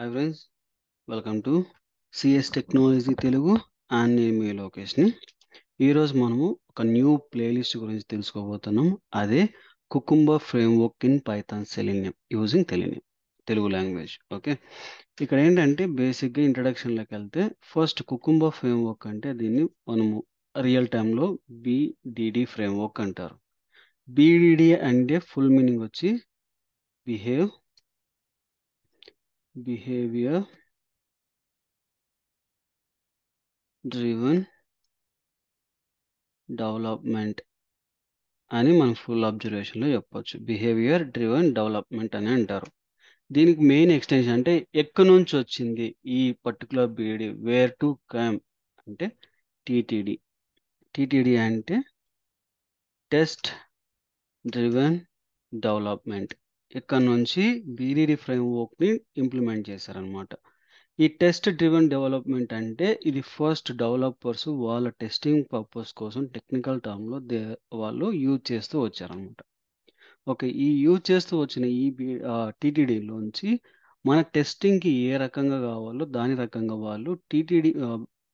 Hi friends welcome to CS technology Telugu and నేను మీ లోకేష్ని ఈరోజు మనము ఒక న్యూ ప్లేలిస్ట్ గురించి తెలుసుకోబోతున్నాం అదే Cucumber framework in Python Selenium using తెలినియం తెలుగు లాంగ్వేజ్ ఓకే ఇక్కడ ఏంటంటే బేసిక్గా ఇంట్రడక్షన్లోకి వెళ్తే ఫస్ట్ కుకుంబ ఫ్రేమ్వర్క్ అంటే దీన్ని మనము రియల్ టైంలో బీడిడి ఫ్రేమ్వర్క్ అంటారు బీడిడి అంటే ఫుల్ మీనింగ్ వచ్చి బిహేవ్ behavior డ్రివన్ డెవలప్మెంట్ అని మనం ఫుల్ అబ్జర్వేషన్లో చెప్పొచ్చు బిహేవియర్ డ్రివన్ డెవలప్మెంట్ అని అంటారు దీనికి మెయిన్ ఎక్స్టెన్షన్ అంటే ఎక్కడి నుంచి వచ్చింది ఈ particular BDD where to came అంటే టీటీడీ టీటీడీ అంటే టెస్ట్ డ్రివన్ డెవలప్మెంట్ ఇక్కడ నుంచి బీడీడీ ఫ్రేమ్వర్క్ని ఇంప్లిమెంట్ చేశారనమాట ఈ టెస్ట్ డ్రివెన్ డెవలప్మెంట్ అంటే ఇది ఫస్ట్ డెవలపర్స్ వాళ్ళ టెస్టింగ్ పర్పస్ కోసం టెక్నికల్ టర్మ్లో దే వాళ్ళు యూజ్ చేస్తూ వచ్చారనమాట ఓకే ఈ యూజ్ చేస్తూ వచ్చిన ఈ టీటీడీలోంచి మన టెస్టింగ్కి ఏ రకంగా కావాలో దాని రకంగా వాళ్ళు టీటీడీ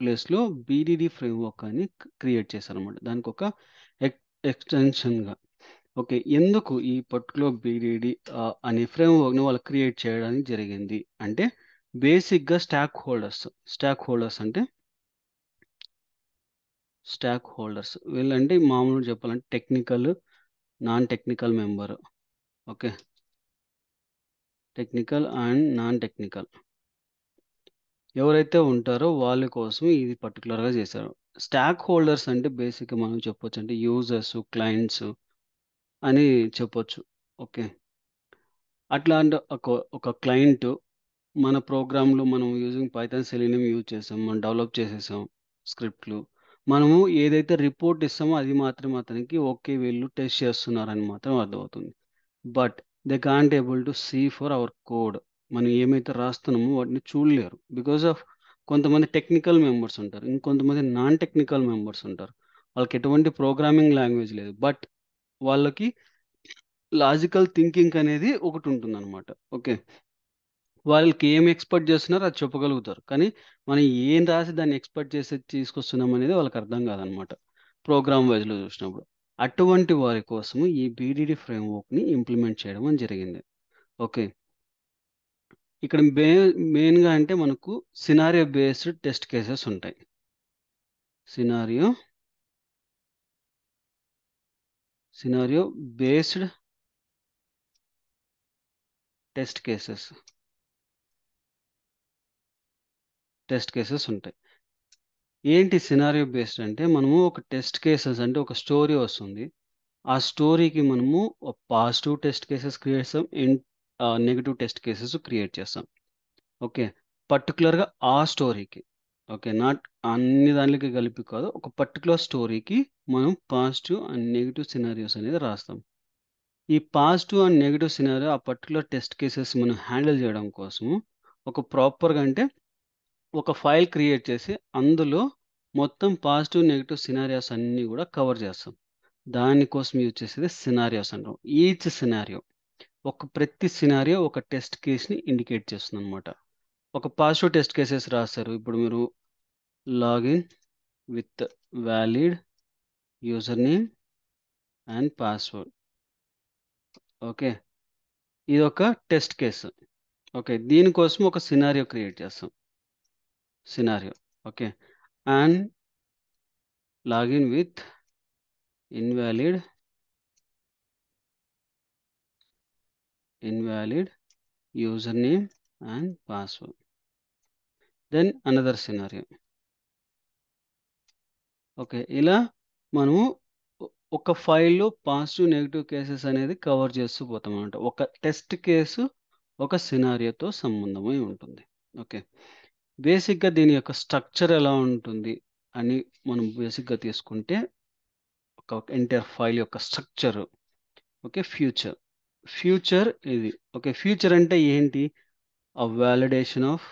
ప్లేస్లో బీడీడీ ఫ్రేమ్వర్క్ అని క్రియేట్ చేశారనమాట దానికి ఒక ఎక్స్టెన్షన్గా ఓకే ఎందుకు ఈ పర్టికులర్ బీడీడీ అనే ఫ్రేమ్ వర్క్ని వాళ్ళు క్రియేట్ చేయడానికి జరిగింది అంటే బేసిక్గా స్టాక్ హోల్డర్స్ స్టాక్ హోల్డర్స్ అంటే స్టాక్ హోల్డర్స్ వీళ్ళంటే మామూలు చెప్పాలంటే technical non technical member okay technical and non technical ఎవరైతే ఉంటారో వాళ్ళ కోసం ఇది పర్టికులర్గా చేశారు స్టాక్ హోల్డర్స్ అంటే బేసిక్గా మనం చెప్పొచ్చు అంటే యూజర్స్ క్లయింట్స్ అని చెప్పొచ్చు. ఓకే. అట్లాంటి ఒక ఒక క్లయింట్ మన ప్రోగ్రామ్‌లు మనం యూజింగ్ పైథాన్, సెలీనియం యూజ్ చేసాం. మనం డెవలప్ చేసేసాం స్క్రిప్ట్‌లు. మనము ఏదైతే రిపోర్ట్ ఇస్తామో అది మాత్రం అతనికి ఓకే. వీళ్ళు టెస్ట్ చేస్తున్నారని మాత్రం అర్థమవుతుంది. But they can't able to see for our code. మనం ఏమైతే రాస్తున్నామో వాటిని చూడలేరు. బికాస్ ఆఫ్ కొంతమంది టెక్నికల్ మెంబర్స్ ఉంటారు. ఇంకొంతమంది నాన్ టెక్నికల్ మెంబర్స్ ఉంటారు. వాళ్ళకి ఎటువంటి ప్రోగ్రామింగ్ లాంగ్వేజ్ లేదు. బట్ వాళ్ళకి లాజికల్ థింకింగ్ అనేది ఒకటి ఉంటుంది అనమాట ఓకే వాళ్ళకి ఏం ఎక్స్పెక్ట్ చేస్తున్నారో అది చెప్పగలుగుతారు కానీ మనం ఏం రాసి దాన్ని ఎక్స్పెక్ట్ చేసి తీసుకొస్తున్నాం అనేది వాళ్ళకి అర్థం కాదనమాట ప్రోగ్రామ్ వైజ్లో చూసినప్పుడు అటువంటి వారి కోసము ఈ బీడీడీ ఫ్రేమ్వర్క్ని ఇంప్లిమెంట్ చేయడం అని జరిగింది ఓకే ఇక్కడ మే మెయిన్గా అంటే మనకు సినారియో బేస్డ్ టెస్ట్ కేసెస్ ఉంటాయి scenario scenario based test cases test cases ఉంటాయి ఏంటి సినారియో బేస్డ్ అంటే మనము ఒక టెస్ట్ కేసెస్ అంటే ఒక స్టోరీ వస్తుంది ఆ స్టోరీకి మనము పాజిటివ్ టెస్ట్ కేసెస్ క్రియేట్ చేస్తాం in negative test cases create చేస్తాం ఓకే పర్టికులర్గా ఆ స్టోరీకి ఓకే నాట్ అన్ని దానికి కలిపి కాదు ఒక పర్టికులర్ స్టోరీకి మనం పాజిటివ్ అండ్ నెగిటివ్ సినారియోస్ అనేది రాస్తాం ఈ పాజిటివ్ అండ్ నెగిటివ్ సినారియో ఆ పర్టికులర్ టెస్ట్ కేసెస్ మనం హ్యాండిల్ చేయడం కోసము ఒక ప్రాపర్గా అంటే ఒక ఫైల్ క్రియేట్ చేసి అందులో మొత్తం పాజిటివ్ నెగిటివ్ సినారియోస్ అన్నీ కూడా కవర్ చేస్తాం దానికోసం యూజ్ చేసేది సినారియోస్ అంటాం ఈచ్ సినారియో ఒక ప్రతి సినారియో ఒక టెస్ట్ కేస్ని ఇండికేట్ చేస్తుంది అనమాట ఒక పాజిటివ్ టెస్ట్ కేసెస్ రాస్తారు ఇప్పుడు మీరు login with valid username and password. Okay. This is test case. Okay. Din cosmo scenario create scenario. Okay. And login with invalid invalid username and password. Then another scenario. Okay. ఇలా మనము ఒక ఫైల్‌లో positive, negative cases అనేది cover చేస్తూ అనమాట ఒక test case, ఒక సినారియోతో సంబంధమై ఉంటుంది. ఓకే. బేసిక్‌గా దీని యొక్క స్ట్రక్చర్ ఎలా ఉంటుంది అని మనం బేసిక్‌గా తీసుకుంటే, ఒక ఎంటైర్ ఫైల్ యొక్క స్ట్రక్చరు. ఓకే. ఫ్యూచర్. ఫ్యూచర్ ఇది. ఓకే. ఫ్యూచర్ అంటే ఏంటి? ఆ validation of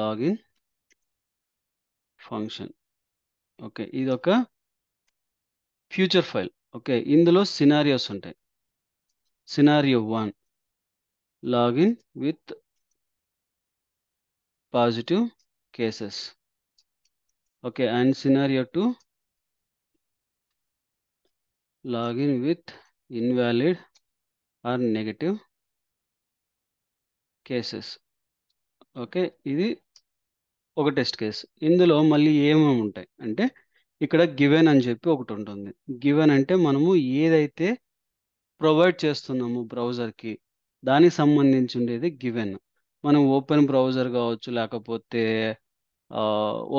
login function okay ఇది ఒక ఫ్యూచర్ ఫైల్ ఓకే ఇందులో సినారియోస్ ఉంటాయి scenario one login with positive cases okay and scenario two login with invalid or negative cases okay ఇది ఒక టెస్ట్ కేసు ఇందులో మళ్ళీ ఏమేమి ఉంటాయి అంటే ఇక్కడ గివెన్ అని చెప్పి ఒకటి ఉంటుంది గివెన్ అంటే మనము ఏదైతే ప్రొవైడ్ చేస్తున్నాము బ్రౌజర్కి దానికి సంబంధించి ఉండేది గివెన్ మనం ఓపెన్ బ్రౌజర్ కావచ్చు లేకపోతే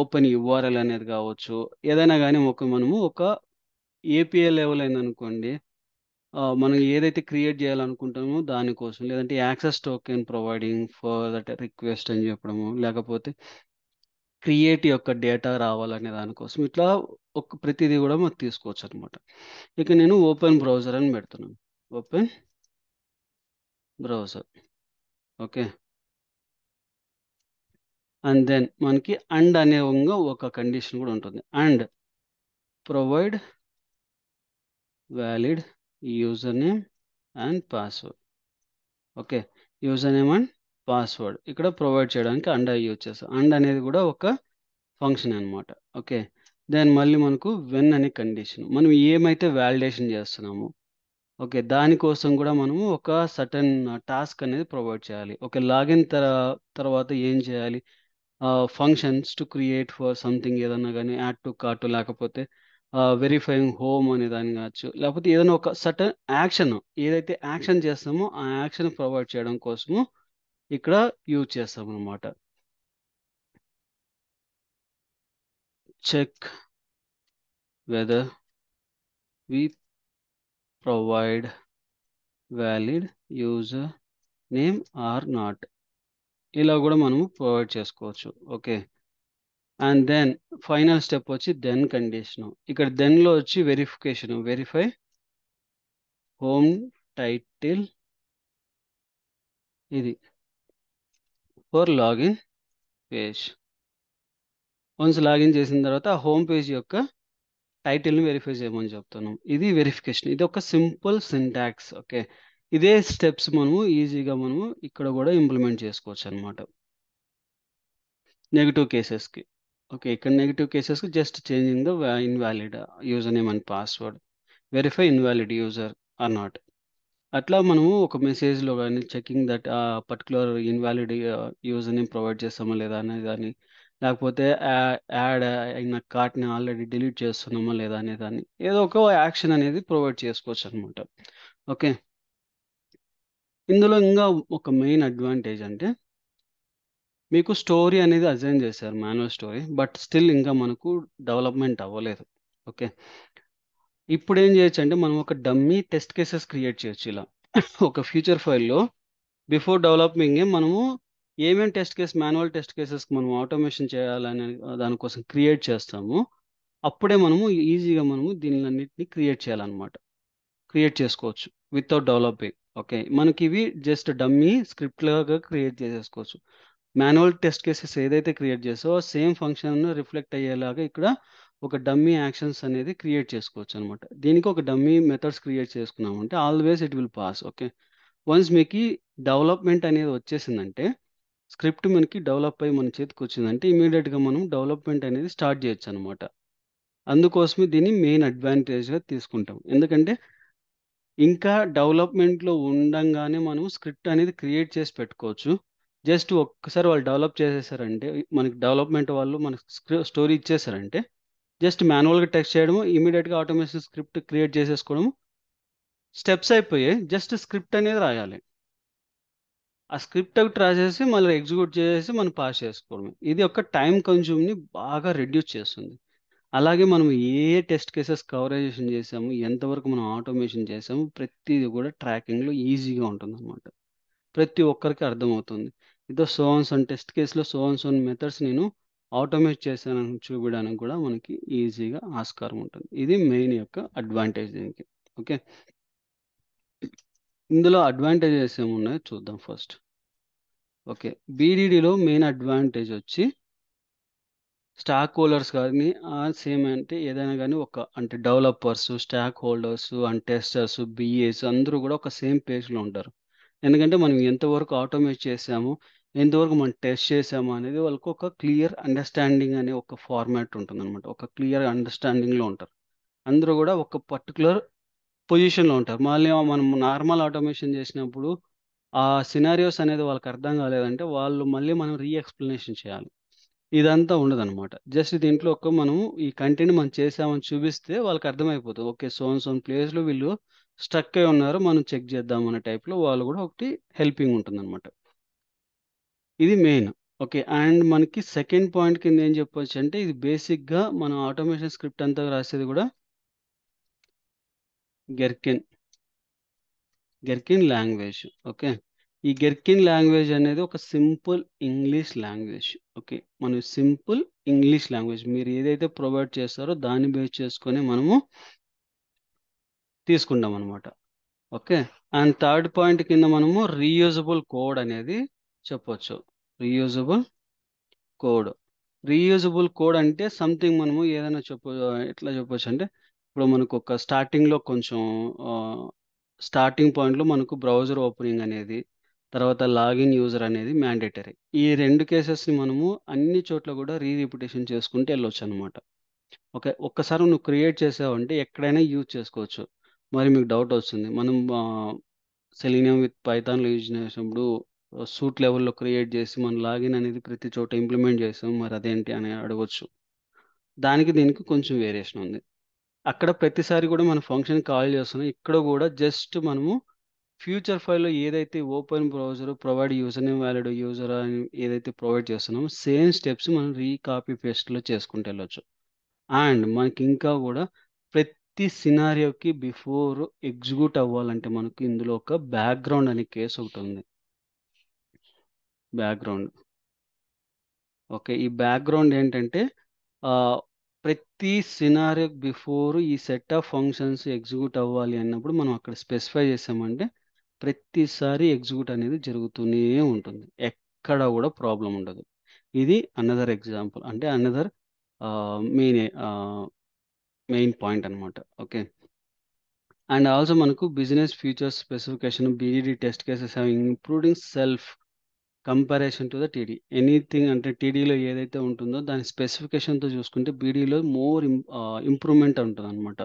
ఓపెన్ యుఆర్ఎల్ అనేది కావచ్చు ఏదైనా కానీ ఒక మనము ఒక ఏపీఏ లెవెల్ అయిందనుకోండి మనం ఏదైతే క్రియేట్ చేయాలనుకుంటామో దానికోసం లేదంటే access token providing for that request అని చెప్పడము లేకపోతే క్రియేట్ యొక్క డేటా రావాలనే దానికోసం ఇట్లా ఒక ప్రతిదీ కూడా మనం తీసుకోవచ్చు అనమాట ఇక నేను ఓపెన్ బ్రౌజర్ అని పెడుతున్నాను open browser okay and then మనకి అండ్ అనే ఒక కండిషన్ కూడా ఉంటుంది and provide valid user name and password okay user name and password ఇక్కడ ప్రొవైడ్ చేయడానికి అండ్ అయ్యి వచ్చేసి అండ్ అనేది కూడా ఒక ఫంక్షన్ అనమాట ఓకే దాని మళ్ళీ మనకు వెన్ అనే కండిషన్ మనం ఏమైతే వ్యాలిడేషన్ చేస్తున్నాము ఓకే దానికోసం కూడా మనము ఒక సటన్ టాస్క్ అనేది ప్రొవైడ్ చేయాలి ఓకే లాగిన్ తర తర్వాత ఏం చేయాలి functions to create for something ఏదన్నా కానీ యాడ్ టు కార్ట్ లేకపోతే వెరిఫైయింగ్ హోమ్ అనే దాన్ని కావచ్చు లేకపోతే ఏదైనా ఒక సటన్ యాక్షన్ ఏదైతే యాక్షన్ చేస్తామో ఆ యాక్షన్ ప్రొవైడ్ చేయడం కోసము ఇక్కడ యూజ్ చేస్తాం అనమాట check whether we provide valid user name or not ఇలా కూడా మనము ప్రొవైడ్ చేసుకోవచ్చు okay and then final step వచ్చి దెన్ కండిషన్ ఇక్కడ దెన్లో వచ్చి వెరిఫికేషన్ వెరిఫై హోమ్ టైటిల్ ఇది for login page once login చేసిన తర్వాత ఆ హోమ్ పేజ్ యొక్క టైటిల్ని వెరిఫై చేయమని చెప్తాను ఇది వెరిఫికేషన్ ఇది ఒక సింపుల్ సింటాక్స్ ఓకే ఇదే స్టెప్స్ మనము ఈజీగా మనము ఇక్కడ కూడా ఇంప్లిమెంట్ చేసుకోవచ్చు అనమాట నెగిటివ్ కేసెస్కి ఓకే ఇక్కడ నెగిటివ్ కేసెస్కి just changing the invalid user name and password verify invalid user or not అట్లా మనము ఒక మెసేజ్‌లో కానీ చెకింగ్ దట్ ఆ పర్టిక్యులర్ ఇన్‌వాలిడ్ ఆహ్, ప్రొవైడ్ చేస్తామా లేదా అనేది కానీ లేకపోతే యాడ్ అయిన కార్ట్‌ని ఆల్రెడీ డిలీట్ చేస్తున్నామా లేదా అనే దాన్ని, ఏదో ఒక యాక్షన్ అనేది ప్రొవైడ్ చేసుకోవచ్చు అనమాట ఓకే. ఇందులో ఇంకా ఒక మెయిన్ అడ్వాంటేజ్ అంటే మీకు స్టోరీ అనేది అసైన్ చేశారు మాన్యువల్ స్టోరీ. బట్ స్టిల్ ఇంకా మనకు డెవలప్‌మెంట్ అవ్వలేదు. ఓకే. ఇప్పుడు ఏం చేయొచ్చు అంటే మనం ఒక డమ్మీ టెస్ట్ కేసెస్ క్రియేట్ చేయొచ్చు ఇలా ఒక ఫ్యూచర్ ఫైల్లో బిఫోర్ డెవలపింగ్ మనము ఏమేమి test case manual test cases మనం ఆటోమేషన్ చేయాలని దానికోసం క్రియేట్ చేస్తాము అప్పుడే మనము ఈజీగా మనము దీనిలన్నింటినీ క్రియేట్ చేయాలన్నమాట క్రియేట్ చేసుకోవచ్చు వితౌట్ డెవలపింగ్ ఓకే మనకి ఇవి జస్ట్ డమ్మీ స్క్రిప్ట్ లాగా క్రియేట్ చేసేసుకోవచ్చు మాన్యువల్ టెస్ట్ కేసెస్ ఏదైతే క్రియేట్ చేసో సేమ్ ఫంక్షన్ రిఫ్లెక్ట్ అయ్యేలాగా ఇక్కడ ఒక డమ్మీ యాక్షన్స్ అనేది క్రియేట్ చేసుకోవచ్చు అనమాట దీనికి ఒక డమ్మీ మెథడ్స్ క్రియేట్ చేసుకున్నామంటే always it will pass okay once మీకు డెవలప్మెంట్ అనేది వచ్చేసిందంటే స్క్రిప్ట్ మనకి డెవలప్ అయ్యి మన చేతికి వచ్చిందంటే ఇమీడియట్గా మనం డెవలప్మెంట్ అనేది స్టార్ట్ చేయొచ్చు అనమాట అందుకోసమే దీన్ని మెయిన్ అడ్వాంటేజ్గా తీసుకుంటాం ఎందుకంటే ఇంకా డెవలప్మెంట్లో ఉండంగానే మనం స్క్రిప్ట్ అనేది క్రియేట్ చేసి పెట్టుకోవచ్చు జస్ట్ ఒక్కసారి వాళ్ళు డెవలప్ చేసేసారంటే మనకి డెవలప్మెంట్ వాళ్ళు మనకి స్టోరీ ఇచ్చేసారంటే జస్ట్ మాన్యువల్గా టెక్స్ట్ చేయడము ఇమీడియట్గా ఆటోమేషన్ స్క్రిప్ట్ క్రియేట్ చేసేసుకోవడము స్టెప్స్ అయిపోయాయి జస్ట్ స్క్రిప్ట్ అనేది రాయాలి ఆ స్క్రిప్ట్ ఒకటి రాసేసి మళ్ళీ ఎగ్జిక్యూట్ చేసేసి మనం పాస్ చేసుకోవడం ఇది ఒక టైం కన్జ్యూమ్ని బాగా రెడ్యూస్ చేస్తుంది అలాగే మనం ఏ టెస్ట్ కేసెస్ కవరేజేషన్ చేసాము ఎంతవరకు మనం ఆటోమేషన్ చేసాము ప్రతిదీ కూడా ట్రాకింగ్లో ఈజీగా ఉంటుంది అనమాట ప్రతి ఒక్కరికి అర్థమవుతుంది ఇదో సోన్స్ అండ్ టెస్ట్ కేసులో సోన్స్ అండ్ మెథడ్స్ నేను ఆటోమేట్ చేసాను చూపించడానికి కూడా మనకి ఈజీగా ఆస్కారం ఉంటుంది ఇది మెయిన్ యొక్క అడ్వాంటేజ్ దీనికి ఓకే ఇందులో అడ్వాంటేజెస్ ఏమున్నాయో చూద్దాం ఫస్ట్ ఓకే బీడీడీలో మెయిన్ అడ్వాంటేజ్ వచ్చి స్టాక్ హోల్డర్స్ కానీ సేమ్ అంటే ఏదైనా కానీ ఒక అంటే developers stakeholders and testers BAs అందరూ కూడా ఒక సేమ్ పేజ్లో ఉంటారు ఎందుకంటే మనం ఎంతవరకు ఆటోమేట్ చేసామో ఎంతవరకు మనం టెస్ట్ చేసామో అనేది వాళ్ళకి ఒక క్లియర్ అండర్స్టాండింగ్ అనే ఒక ఫార్మాట్ అనమాట ఒక క్లియర్ అండర్స్టాండింగ్లో ఉంటారు అందరూ కూడా ఒక పర్టికులర్ పొజిషన్లో ఉంటారు మళ్ళీ మనం నార్మల్ ఆటోమేషన్ చేసినప్పుడు ఆ సినారియోస్ అనేది వాళ్ళకి అర్థం కాలేదంటే వాళ్ళు మళ్ళీ మనం ఎక్స్ప్లెనేషన్ చేయాలి ఇదంతా అనమాట జస్ట్ దీంట్లో ఒక మనం ఈ కంటెంట్ మనం చేసామని చూపిస్తే వాళ్ళకి అర్థమైపోతుంది ఓకే సోన్ సోన్ ప్లేస్లో వీళ్ళు స్ట్రక్ అయి ఉన్నారు మనం చెక్ చేద్దాం అనే టైప్లో వాళ్ళు కూడా ఒకటి హెల్పింగ్ ఉంటుంది అనమాట ఇది మెయిన్. ఓకే. అండ్ మనకి సెకండ్ పాయింట్ కింద ఏం అంటే ఇది బేసిక్‌గా మనం ఆటోమేషన్ స్క్రిప్ట్ అంతా రాసేది కూడా గెర్కిన్. Gherkin language. ఓకే. ఈ గెర్కిన్ లాంగ్వేజ్ అనేది ఒక సింపుల్ ఇంగ్లీష్ లాంగ్వేజ్. ఓకే. మనం సింపుల్ ఇంగ్లీష్ లాంగ్వేజ్. మీరు ఏదైతే ప్రొవైడ్ చేస్తారో దాన్ని బేస్ చేసుకొని మనము తీసుకుంటాం అనమాట ఓకే. అండ్ థర్డ్ పాయింట్ కింద మనము రీయూజబుల్ కోడ్ అనేది చెప్పొచ్చు రీయూజబుల్ కోడ్ రీయూజబుల్ కోడ్ అంటే సంథింగ్ మనము ఏదైనా చెప్పు ఎట్లా చెప్పొచ్చు అంటే ఇప్పుడు మనకు ఒక స్టార్టింగ్లో కొంచెం స్టార్టింగ్ పాయింట్లో మనకు బ్రౌజర్ ఓపెనింగ్ అనేది తర్వాత లాగిన్ యూజర్ అనేది మ్యాండేటరీ ఈ రెండు కేసెస్ని మనము అన్ని చోట్ల కూడా రీ రిపిటేషన్ చేసుకుంటే వెళ్ళొచ్చు అనమాట ఓకే ఒక్కసారి నువ్వు క్రియేట్ చేసావంటే ఎక్కడైనా యూజ్ చేసుకోవచ్చు మరి మీకు డౌట్ వస్తుంది మనం సెలీనియం విత్ పైథాన్లో యూజ్ చేసినప్పుడు సూట్ లెవెల్లో క్రియేట్ చేసి మన లాగిన్ అనేది ప్రతి చోట ఇంప్లిమెంట్ చేసాం మరి అదేంటి అని అడగవచ్చు దానికి దీనికి కొంచెం వేరియేషన్ ఉంది అక్కడ ప్రతిసారి కూడా మన ఫంక్షన్ కాల్ చేస్తున్నాం ఇక్కడ కూడా జస్ట్ మనము ఫ్యూచర్ ఫైల్లో ఏదైతే open browser provide user name valid user అని ఏదైతే ప్రొవైడ్ చేస్తున్నామో సేమ్ స్టెప్స్ మనం రీకాపీ పేస్ట్లో చేసుకుంటూ వెళ్ళొచ్చు అండ్ మనకి ఇంకా కూడా ప్రతి సినారియోకి బిఫోర్ ఎగ్జిక్యూట్ అవ్వాలంటే మనకు ఇందులో ఒక బ్యాక్గ్రౌండ్ అనే కేసు ఒకటి ఉంది బ్యాక్గ్రౌండ్ ఓకే ఈ బ్యాక్గ్రౌండ్ ఏంటంటే ప్రతి సినారియో బిఫోర్ ఈ సెట్ ఆఫ్ ఫంక్షన్స్ ఎగ్జిక్యూట్ అవ్వాలి అన్నప్పుడు మనం అక్కడ స్పెసిఫై చేసామంటే ప్రతిసారి ఎగ్జిక్యూట్ అనేది జరుగుతూనే ఉంటుంది ఎక్కడ కూడా ప్రాబ్లం ఉండదు ఇది అనదర్ ఎగ్జాంపుల్ అంటే అనదర్ మెయిన్ మెయిన్ పాయింట్ అనమాట ఓకే అండ్ ఆల్సో మనకు business future specification BDD test cases have including self comparison to the TDD anything అంటే టీడీలో ఏదైతే ఉంటుందో దాని స్పెసిఫికేషన్తో చూసుకుంటే బీడీలో మోర్ ఇంప్రూవ్మెంట్ ఉంటుంది అనమాట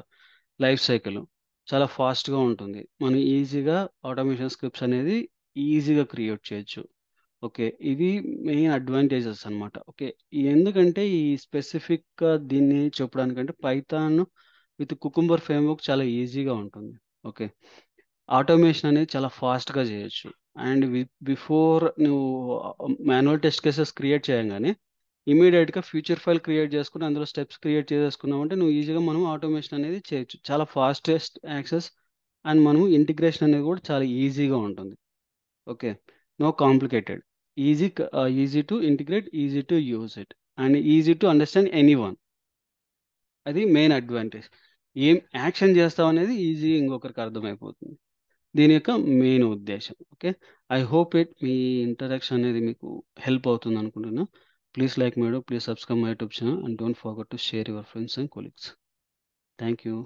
లైఫ్ సైకిల్ చాలా ఫాస్ట్గా ఉంటుంది మనం ఈజీగా ఆటోమేషన్ స్క్రిప్ట్స్ అనేది ఈజీగా క్రియేట్ చేయొచ్చు ఓకే ఇది మెయిన్ అడ్వాంటేజెస్ అనమాట ఓకే ఎందుకంటే ఈ స్పెసిఫిక్గా దీన్ని చెప్పడానికంటే పైథాన్ విత్ కుకుంబర్ ఫ్రేమ్వర్క్ చాలా ఈజీగా ఉంటుంది ఓకే ఆటోమేషన్ అనేది చాలా ఫాస్ట్గా చేయొచ్చు అండ్ బిఫోర్ నువ్వు మాన్యువల్ టెస్ట్ కేసెస్ క్రియేట్ చేయగానే ఇమీడియట్గా ఫ్యూచర్ ఫైల్ క్రియేట్ చేసుకుని అందులో స్టెప్స్ క్రియేట్ చేసేసుకున్నామంటే నువ్వు ఈజీగా మనం ఆటోమేషన్ అనేది చేయొచ్చు చాలా ఫాస్టెస్ట్ యాక్సెస్ అండ్ మనం ఇంటిగ్రేషన్ అనేది కూడా చాలా ఈజీగా ఉంటుంది okay no complicated easy easy to integrate easy to use it and easy to understand anyone అది మెయిన్ అడ్వాంటేజ్ ఏం యాక్షన్ చేస్తావు అనేది ఈజీగా ఇంకొకరికి అర్థమైపోతుంది దీని యొక్క మెయిన్ ఉద్దేశం ఓకే ఐ హోప్ ఇట్ మీ ఇంటరాక్షన్ అనేది మీకు హెల్ప్ అవుతుంది అనుకుంటున్నా please like madam please subscribe my YouTube channel and don't forget to share your friends and colleagues thank you